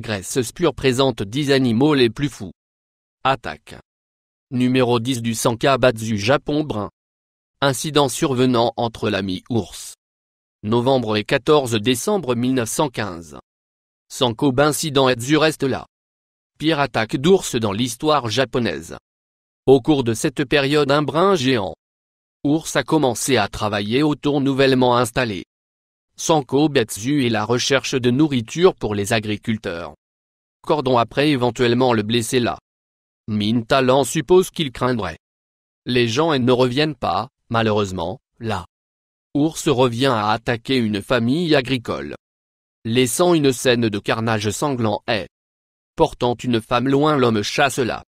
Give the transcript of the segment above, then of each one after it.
Grèce spur présente 10 animaux les plus fous. Attaque. Numéro 10 du Sanka Batsu Japon brun. Incident survenant entre l'ami ours Novembre et 14 décembre 1915. Sanko incident Etsu reste là. Pire attaque d'ours dans l'histoire japonaise. Au cours de cette période un brun géant. Ours a commencé à travailler autour nouvellement installé. Sanko Betsu et la recherche de nourriture pour les agriculteurs. Cordon après éventuellement le blessé là. Min Talent suppose qu'il craindrait. Les gens ne reviennent pas, malheureusement, là. Ours revient à attaquer une famille agricole. Laissant une scène de carnage sanglant est. Portant une femme loin l'homme chasse là.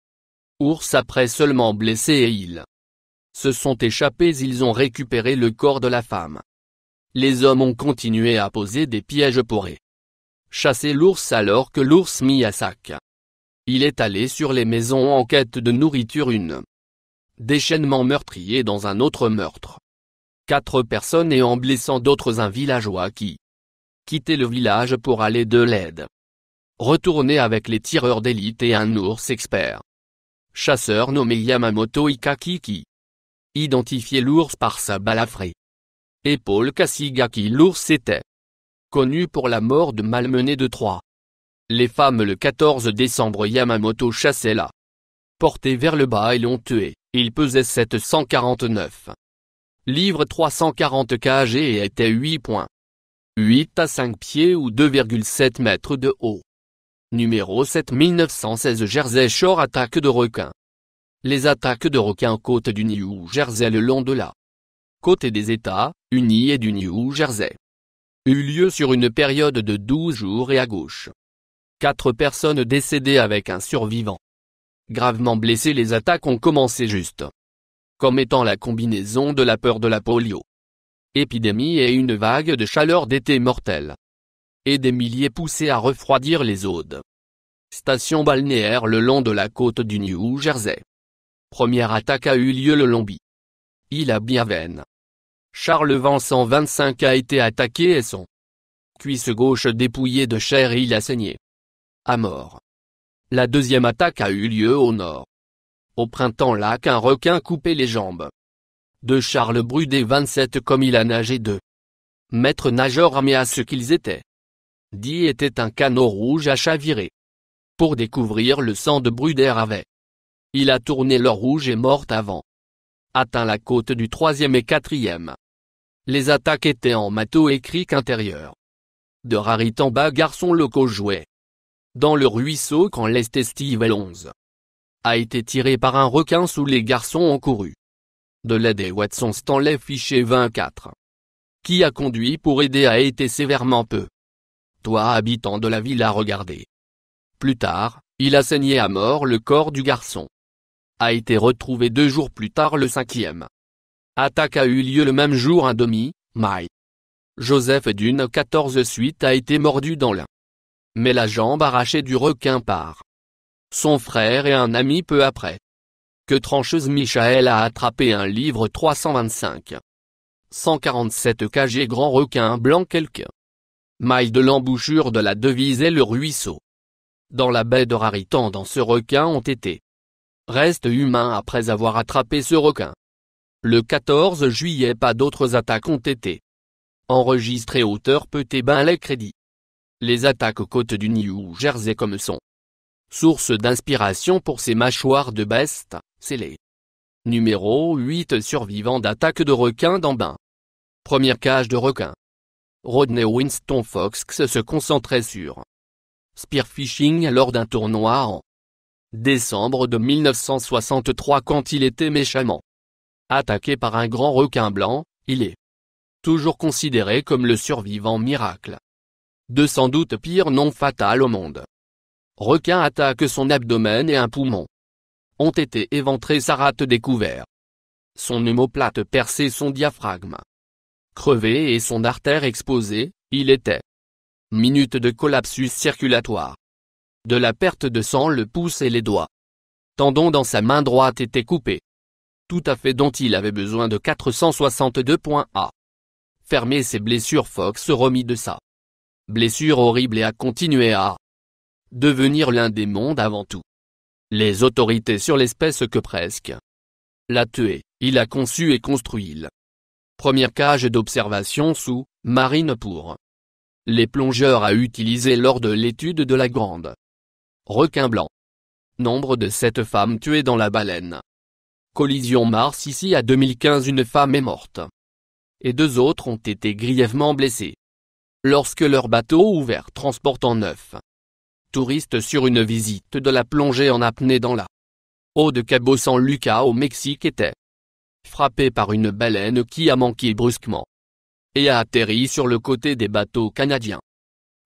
Ours après seulement blessé et ils. Se sont échappés ils ont récupéré le corps de la femme les hommes ont continué à poser des pièges pour Chasser l'ours alors que l'ours mit à sac. Il est allé sur les maisons en quête de nourriture une. Déchaînement meurtrier dans un autre meurtre. Quatre personnes et en blessant d'autres un villageois qui quittait le village pour aller de l'aide. Retourner avec les tireurs d'élite et un ours expert. Chasseur nommé Yamamoto Ikaki qui identifiait l'ours par sa balafrée et Paul Cassiga qui l'ours était. Connu pour la mort de malmené de trois Les femmes le 14 décembre Yamamoto chassait là. Porté vers le bas et l'ont tué, il pesait 749. Livre 340 kg et était 8 points. 8 à 5 pieds ou 2,7 mètres de haut. Numéro 7 1916 Jersey Shore Attaque de requins. Les attaques de requins côte du New Jersey le long de là côté des États, unis et du New Jersey. eu lieu sur une période de 12 jours et à gauche. Quatre personnes décédées avec un survivant. Gravement blessés les attaques ont commencé juste. Comme étant la combinaison de la peur de la polio. Épidémie et une vague de chaleur d'été mortelle. Et des milliers poussés à refroidir les Audes. Station balnéaire le long de la côte du New Jersey. Première attaque a eu lieu le Lombi. Il a bien veine. Charles Vincent 125 a été attaqué et son cuisse gauche dépouillée de chair il a saigné. À mort. La deuxième attaque a eu lieu au nord. Au printemps là, qu'un requin coupait les jambes. De Charles Brudet 27 comme il a nagé deux. Maître nageur mais à ce qu'ils étaient. Dit était un canot rouge à chavirer. Pour découvrir le sang de Bruder avait. Il a tourné l'or rouge et morte avant atteint la côte du 3e et 4e. Les attaques étaient en matos et criques intérieurs. De en bas garçons locaux jouaient. Dans le ruisseau quand l'est estive 11 a été tiré par un requin sous les garçons ont couru. De l'aide des Watson Stanley fiché 24. Qui a conduit pour aider a été sévèrement peu. Toi habitant de la ville a regardé Plus tard, il a saigné à mort le corps du garçon a été retrouvé deux jours plus tard le cinquième. Attaque a eu lieu le même jour à demi, maille. Joseph Dune 14 suite a été mordu dans l'un. Mais la jambe arrachée du requin part. Son frère et un ami peu après. Que trancheuse Michael a attrapé un livre 325. 147 kg grand requin blanc quelque. Maille de l'embouchure de la devise et le ruisseau. Dans la baie de Raritan dans ce requin ont été reste humain après avoir attrapé ce requin. Le 14 juillet pas d'autres attaques ont été enregistrées hauteur et bain les crédits. Les attaques aux côtes du New Jersey comme sont source d'inspiration pour ces mâchoires de best, c'est les numéro 8 survivants d'attaques de requins dans bain. Première cage de requin. Rodney Winston Fox se concentrait sur spearfishing lors d'un tournoi en décembre de 1963 quand il était méchamment attaqué par un grand requin blanc, il est toujours considéré comme le survivant miracle. De sans doute pire non fatal au monde. Requin attaque son abdomen et un poumon. Ont été éventrés sa rate découvert. Son hémoplate percé, son diaphragme. Crevé et son artère exposée, il était. Minute de collapsus circulatoire. De la perte de sang le pouce et les doigts. Tendon dans sa main droite était coupé. Tout à fait dont il avait besoin de 462 points A. fermer ses blessures Fox se remit de ça. Blessure horrible et a continué à devenir l'un des mondes avant tout. Les autorités sur l'espèce que presque. La tué, il a conçu et construit le Première cage d'observation sous, marine pour les plongeurs à utiliser lors de l'étude de la grande Requin blanc. Nombre de sept femmes tuées dans la baleine. Collision mars ici à 2015 une femme est morte. Et deux autres ont été grièvement blessées. Lorsque leur bateau ouvert transportant neuf touristes sur une visite de la plongée en apnée dans la eau de Cabo San Lucas au Mexique était frappé par une baleine qui a manqué brusquement et a atterri sur le côté des bateaux canadiens.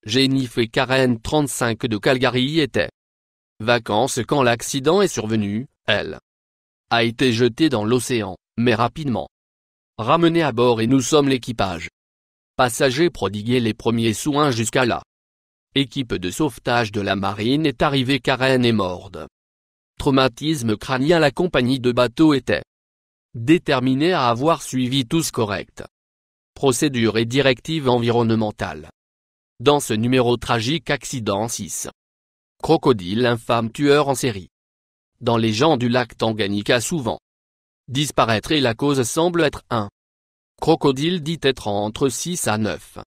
Jennifer Karen 35 de Calgary était vacances quand l'accident est survenu, elle a été jetée dans l'océan, mais rapidement ramenée à bord et nous sommes l'équipage. Passagers prodigués les premiers soins jusqu'à là. équipe de sauvetage de la marine est arrivée carène est morde. Traumatisme crânien La compagnie de bateau était déterminée à avoir suivi tous corrects. Procédure et directive environnementale. Dans ce numéro tragique accident 6. Crocodile infâme tueur en série. Dans les gens du lac Tanganyika souvent. Disparaître et la cause semble être un. Crocodile dit être entre 6 à 9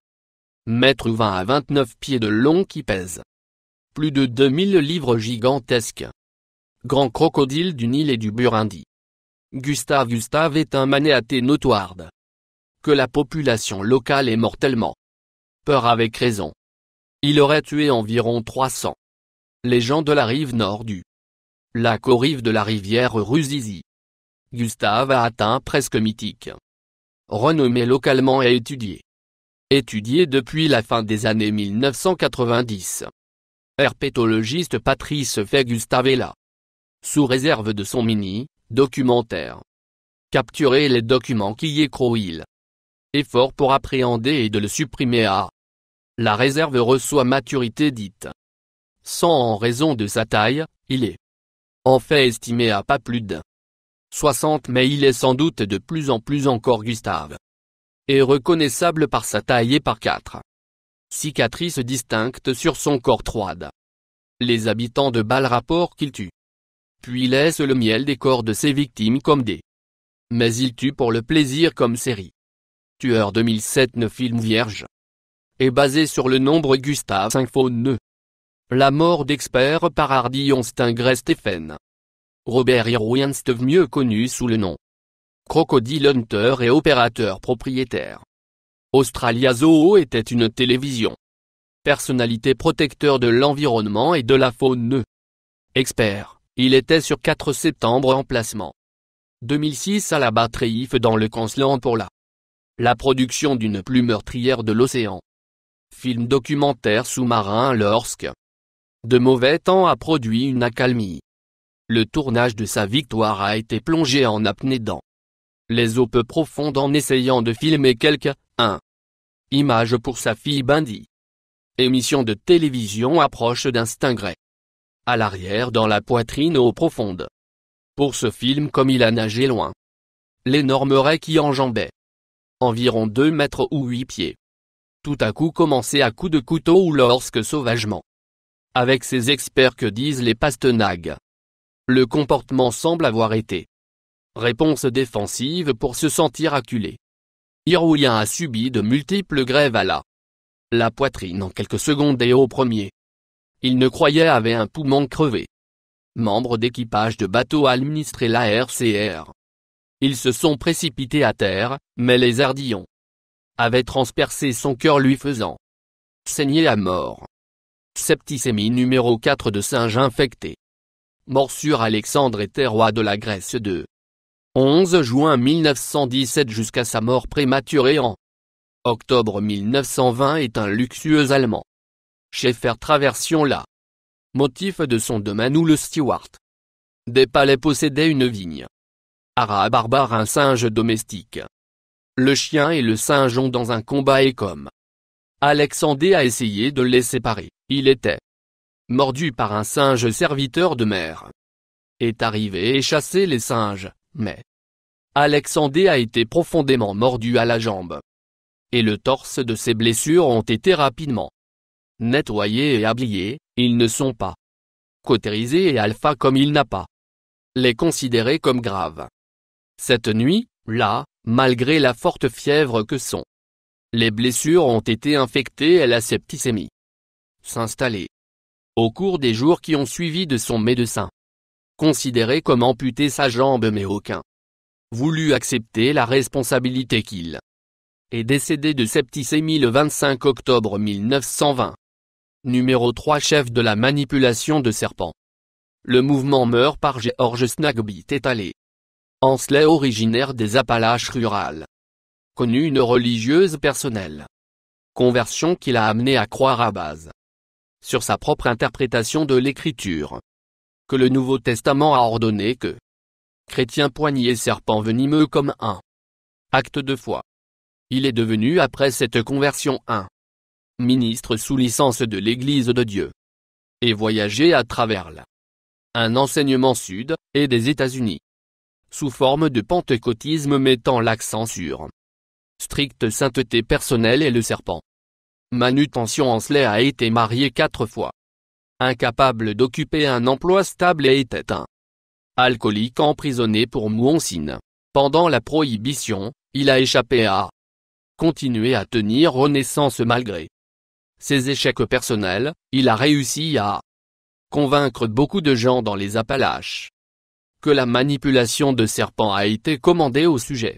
mètres 20 à 29 pieds de long qui pèse plus de 2000 livres gigantesques. Grand crocodile du Nil et du Burundi. Gustave Gustave est un manéaté notoire. Que la population locale est mortellement peur avec raison. Il aurait tué environ 300 les gens de la rive nord du la corive de la rivière Ruzizi. Gustave a atteint presque mythique. Renommé localement et étudié. Étudié depuis la fin des années 1990. Herpétologiste Patrice fait Gustavella. Sous réserve de son mini, documentaire. Capturer les documents qui y écrouillent. Effort pour appréhender et de le supprimer à. La réserve reçoit maturité dite. 100 en raison de sa taille, il est en fait estimé à pas plus de 60 mais il est sans doute de plus en plus encore Gustave. Et reconnaissable par sa taille et par quatre cicatrices distinctes sur son corps troide. Les habitants de Bâle rapport qu'il tue. Puis laisse le miel des corps de ses victimes comme des. Mais il tue pour le plaisir comme série. Tueur 2007 ne film vierge. Et basé sur le nombre Gustave 5 fauneux. La mort d'expert par Hardy stingray Stephen. Robert Irwin mieux connu sous le nom Crocodile Hunter et opérateur propriétaire. Australia Zoo était une télévision. Personnalité protecteur de l'environnement et de la faune. Expert, il était sur 4 septembre en placement. 2006 à la Batreif dans le cancelant pour la la production d'une plume meurtrière de l'océan. Film documentaire sous-marin lorsque de mauvais temps a produit une accalmie. Le tournage de sa victoire a été plongé en apnée dans les eaux peu profondes en essayant de filmer quelques 1. Image pour sa fille Bindi. Émission de télévision approche d'un stingray. À l'arrière dans la poitrine eau profonde. Pour ce film comme il a nagé loin. L'énorme raie qui enjambait. Environ 2 mètres ou 8 pieds. Tout à coup commencé à coups de couteau ou lorsque sauvagement avec ces experts que disent les Pastenagues. Le comportement semble avoir été réponse défensive pour se sentir acculé. Iroulien a subi de multiples grèves à la la poitrine en quelques secondes et au premier. Il ne croyait avait un poumon crevé. Membre d'équipage de bateau administré la RCR. Ils se sont précipités à terre, mais les ardillons avaient transpercé son cœur lui faisant saigner à mort. Septicémie numéro 4 de singe infecté. Morsure Alexandre était roi de la Grèce de 11 juin 1917 jusqu'à sa mort prématurée en octobre 1920 est un luxueux Allemand. Schaeffer traversion là motif de son domaine ou le steward des palais possédait une vigne. Ara barbare un singe domestique. Le chien et le singe ont dans un combat et comme Alexandre a essayé de les séparer. Il était mordu par un singe serviteur de mer. Est arrivé et chassé les singes, mais Alexandé a été profondément mordu à la jambe. Et le torse de ses blessures ont été rapidement nettoyés et habillés, ils ne sont pas cautérisés et alpha comme il n'a pas les considérés comme graves. Cette nuit, là, malgré la forte fièvre que sont les blessures ont été infectées et la septicémie s'installer. Au cours des jours qui ont suivi de son médecin considéré comme amputé sa jambe mais aucun voulu accepter la responsabilité qu'il est décédé de septicémie le 25 octobre 1920. Numéro 3 Chef de la manipulation de serpents. Le mouvement meurt par George Snagbit étalé. Ansley originaire des Appalaches rurales. Connu une religieuse personnelle. Conversion qui l'a amené à croire à base sur sa propre interprétation de l'Écriture. Que le Nouveau Testament a ordonné que chrétien poigné serpent venimeux comme un acte de foi. Il est devenu après cette conversion un ministre sous licence de l'Église de Dieu et voyager à travers la un enseignement sud et des États-Unis sous forme de pentecôtisme mettant l'accent sur stricte sainteté personnelle et le serpent Manutention Ancelet a été marié quatre fois. Incapable d'occuper un emploi stable et un Alcoolique emprisonné pour Mouonsine. Pendant la prohibition, il a échappé à continuer à tenir renaissance malgré ses échecs personnels, il a réussi à convaincre beaucoup de gens dans les Appalaches que la manipulation de serpents a été commandée au sujet.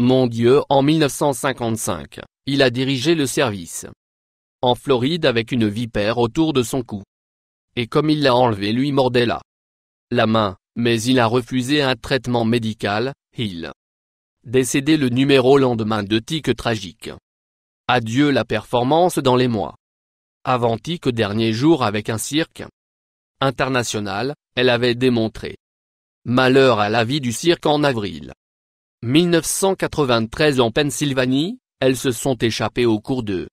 Mon Dieu en 1955, il a dirigé le service en Floride avec une vipère autour de son cou. Et comme il l'a enlevé lui mordait la la main, mais il a refusé un traitement médical, il décédé le numéro lendemain de Tic tragique. Adieu la performance dans les mois. Avant Tic dernier jour avec un cirque international, elle avait démontré malheur à la vie du cirque en avril 1993 en Pennsylvanie, elles se sont échappées au cours de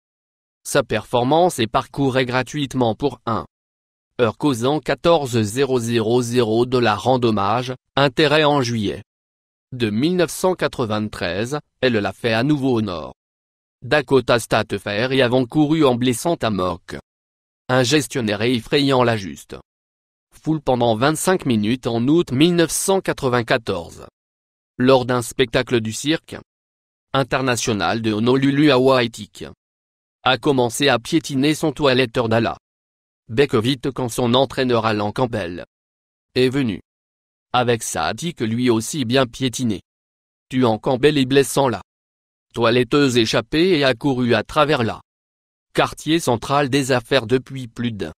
sa performance est parcourait gratuitement pour 1 heure causant 14 000 dollars en dommages, intérêt en juillet. De 1993, elle l'a fait à nouveau au nord. Dakota Fair y avant couru en blessant à Moque. Un gestionnaire effrayant l'a juste. Foule pendant 25 minutes en août 1994. Lors d'un spectacle du cirque international de Honolulu à a commencé à piétiner son toiletteur d'Ala. vite quand son entraîneur Alan Campbell est venu. Avec ça dit que lui aussi bien piétiné. en Campbell et blessant la toiletteuse échappée et couru à travers la quartier central des affaires depuis plus d'une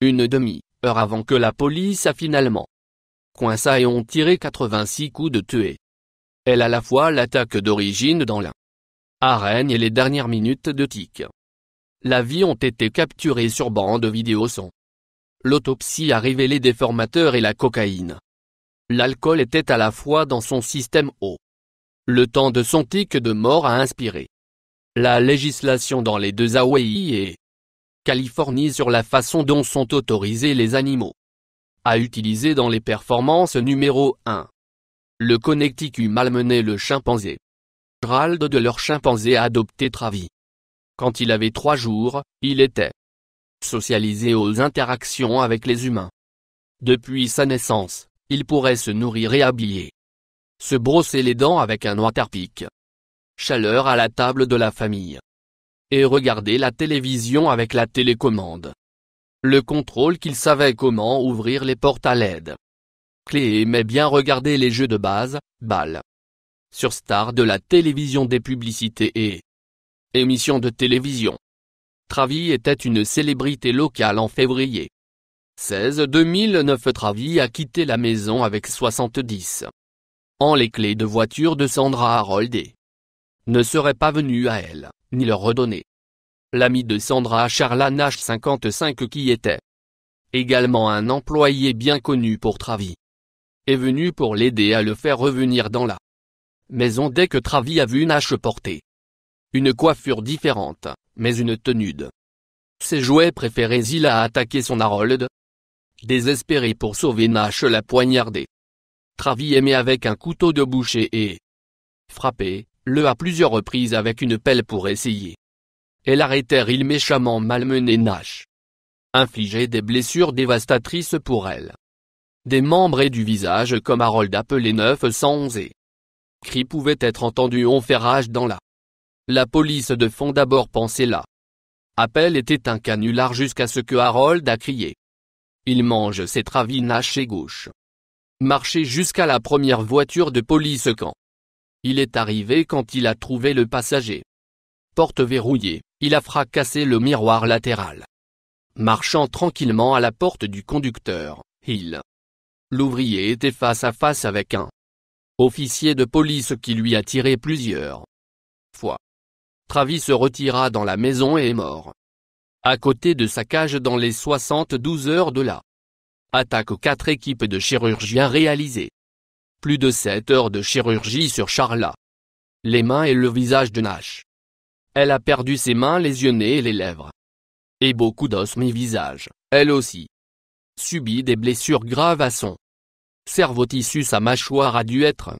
une demi-heure avant que la police a finalement coincé et ont tiré 86 coups de tuer. Elle a la fois l'attaque d'origine dans la Arène et les dernières minutes de Tic. La vie ont été capturées sur bande vidéo son. L'autopsie a révélé des formateurs et la cocaïne. L'alcool était à la fois dans son système eau. Le temps de son tic de mort a inspiré. La législation dans les deux Hawaii et Californie sur la façon dont sont autorisés les animaux. À utiliser dans les performances numéro 1. Le Connecticut malmené le chimpanzé de leur chimpanzé adopté Travi. Quand il avait trois jours, il était socialisé aux interactions avec les humains. Depuis sa naissance, il pourrait se nourrir et habiller. Se brosser les dents avec un tarpique, Chaleur à la table de la famille. Et regarder la télévision avec la télécommande. Le contrôle qu'il savait comment ouvrir les portes à l'aide. Clé aimait bien regarder les jeux de base, balles, sur Star de la télévision des publicités et émissions de télévision. Travi était une célébrité locale en février. 16 2009 Travi a quitté la maison avec 70 En les clés de voiture de Sandra Harold et. Ne serait pas venu à elle, ni leur redonner. L'ami de Sandra Charla Nash 55 qui était également un employé bien connu pour Travi est venu pour l'aider à le faire revenir dans la mais on dès que Travi a vu Nash porter portée. Une coiffure différente, mais une de Ses jouets préférés il a attaqué son Harold. Désespéré pour sauver Nash l'a poignardé. Travi aimait avec un couteau de boucher et frappé, le à plusieurs reprises avec une pelle pour essayer. Elle arrêtait il méchamment malmené Nash. Infligeait des blessures dévastatrices pour elle. Des membres et du visage comme Harold appelé 911 cris pouvait être entendu. on fait rage dans la. La police de fond d'abord pensait là. Appel était un canular jusqu'à ce que Harold a crié. Il mange ses à et gauche. Marcher jusqu'à la première voiture de police quand. Il est arrivé quand il a trouvé le passager. Porte verrouillée, il a fracassé le miroir latéral. Marchant tranquillement à la porte du conducteur, il. L'ouvrier était face à face avec un officier de police qui lui a tiré plusieurs fois. Travis se retira dans la maison et est mort. À côté de sa cage dans les 72 heures de là attaque quatre équipes de chirurgiens réalisées. Plus de 7 heures de chirurgie sur Charla. Les mains et le visage de Nash. Elle a perdu ses mains les yeux nez et les lèvres. Et beaucoup d'os mi-visage, elle aussi. Subit des blessures graves à son cerveau tissu sa mâchoire a dû être.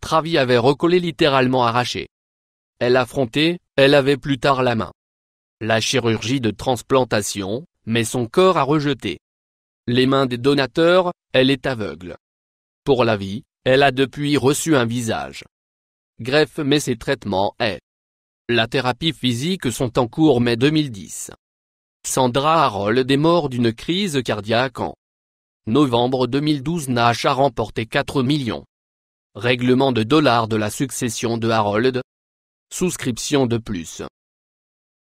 Travi avait recollé littéralement arraché. Elle affrontait, elle avait plus tard la main. La chirurgie de transplantation, mais son corps a rejeté. Les mains des donateurs, elle est aveugle. Pour la vie, elle a depuis reçu un visage. Greffe mais ses traitements est. La thérapie physique sont en cours mai 2010. Sandra Harold est morte d'une crise cardiaque en Novembre 2012 Nash a remporté 4 millions. Règlement de dollars de la succession de Harold. Souscription de plus.